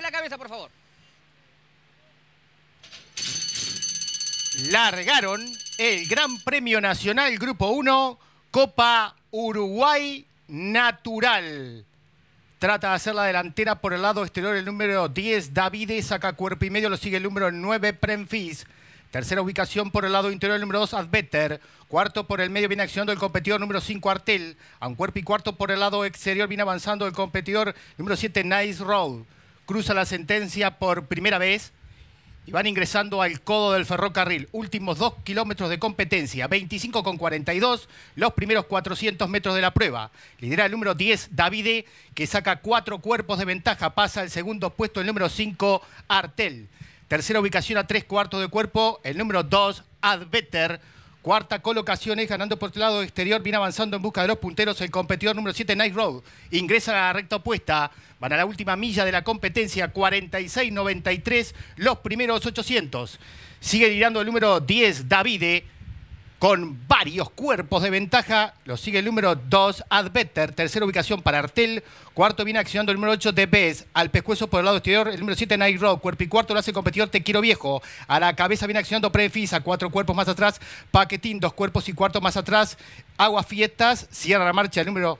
la cabeza, por favor. Largaron el Gran Premio Nacional Grupo 1, Copa Uruguay Natural. Trata de hacer la delantera por el lado exterior el número 10, Davide, saca cuerpo y medio, lo sigue el número 9, Premfis. Tercera ubicación por el lado interior, el número 2, Adbetter. Cuarto por el medio viene accionando el competidor número 5, Artel. A un cuerpo y cuarto por el lado exterior viene avanzando el competidor número 7, Nice Roll cruza la sentencia por primera vez y van ingresando al codo del ferrocarril. Últimos dos kilómetros de competencia, 25 con 42, los primeros 400 metros de la prueba. Lidera el número 10, Davide, que saca cuatro cuerpos de ventaja. Pasa al segundo puesto, el número 5, Artel. Tercera ubicación a tres cuartos de cuerpo, el número 2, Adveter. Cuarta colocación es ganando por el este lado exterior. Viene avanzando en busca de los punteros el competidor número 7, Night Road. Ingresa a la recta opuesta. Van a la última milla de la competencia, 46-93, los primeros 800. Sigue girando el número 10, Davide con varios cuerpos de ventaja. Lo sigue el número 2, Adbetter. Tercera ubicación para Artel. Cuarto viene accionando el número 8, Debes. Al pescuezo por el lado exterior, el número 7, Night Rock. Cuerpo y cuarto lo hace el competidor Te Quiero Viejo. A la cabeza viene accionando Prefisa. Cuatro cuerpos más atrás, Paquetín. Dos cuerpos y cuarto más atrás, Agua Fiestas. Cierra la marcha el número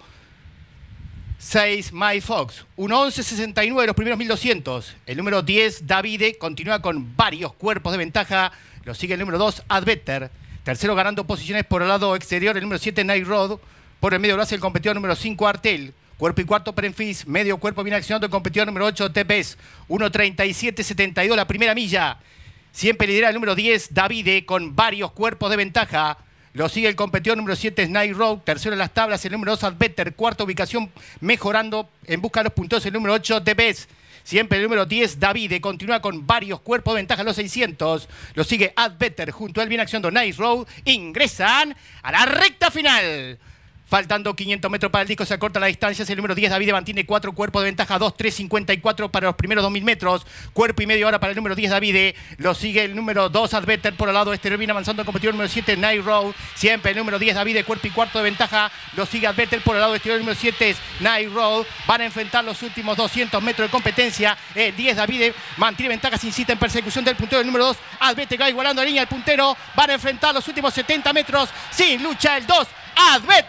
6, My Fox. 11-69, los primeros 1200. El número 10, Davide, continúa con varios cuerpos de ventaja. Lo sigue el número 2, Adbetter. Tercero, ganando posiciones por el lado exterior, el número 7, Night Road. Por el medio lo hace el competidor número 5, Artel. Cuerpo y cuarto, Prenfis. Medio cuerpo viene accionando el competidor número 8, TPS. 1.37.72, la primera milla. Siempre lidera el número 10, Davide, con varios cuerpos de ventaja. Lo sigue el competidor número 7, Night Road. Tercero en las tablas, el número 2, Adbetter. Cuarta ubicación, mejorando en busca de los puntos, el número 8, TPS. Siempre el número 10, Davide, continúa con varios cuerpos de ventaja en los 600. Lo sigue Ad junto al Bien Acción Nice Road. Ingresan a la recta final. Faltando 500 metros para el disco, se acorta la distancia. Es el número 10, David mantiene cuatro cuerpos de ventaja, 2, 3, 54 para los primeros 2.000 metros. Cuerpo y medio ahora para el número 10, David. Eh, lo sigue el número 2, Adveter, por el lado este. Viene avanzando el competidor número 7, Night Road. Siempre el número 10, David, cuerpo y cuarto de ventaja. Lo sigue Adveter por el lado exterior, el número 7 es Night Road. Van a enfrentar los últimos 200 metros de competencia. El eh, 10, David, eh, mantiene ventajas, incita en persecución del puntero. El número 2, Adveter, va igualando la línea del puntero. Van a enfrentar los últimos 70 metros sin lucha. El 2,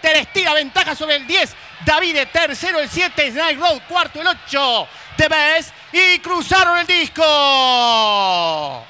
Ter estira ventaja sobre el 10. David tercero el 7. Night Road, cuarto el 8. ves y cruzaron el disco.